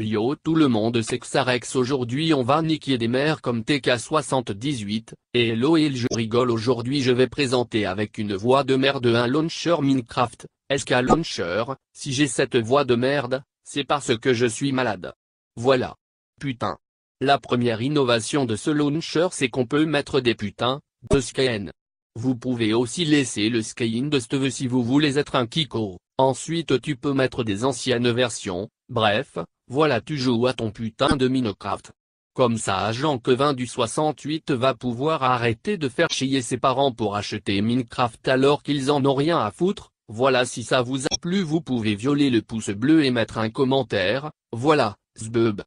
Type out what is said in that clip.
Yo tout le monde c'est que aujourd'hui on va niquer des mères comme TK78, et hello il je rigole aujourd'hui je vais présenter avec une voix de merde un launcher Minecraft, qu'un launcher, si j'ai cette voix de merde, c'est parce que je suis malade. Voilà. Putain. La première innovation de ce launcher c'est qu'on peut mettre des putains, de scan. Vous pouvez aussi laisser le skin de Steve si vous voulez être un Kiko, ensuite tu peux mettre des anciennes versions, bref, voilà tu joues à ton putain de Minecraft. Comme ça Jean Quevin du 68 va pouvoir arrêter de faire chier ses parents pour acheter Minecraft alors qu'ils en ont rien à foutre, voilà si ça vous a plu vous pouvez violer le pouce bleu et mettre un commentaire, voilà, zbub.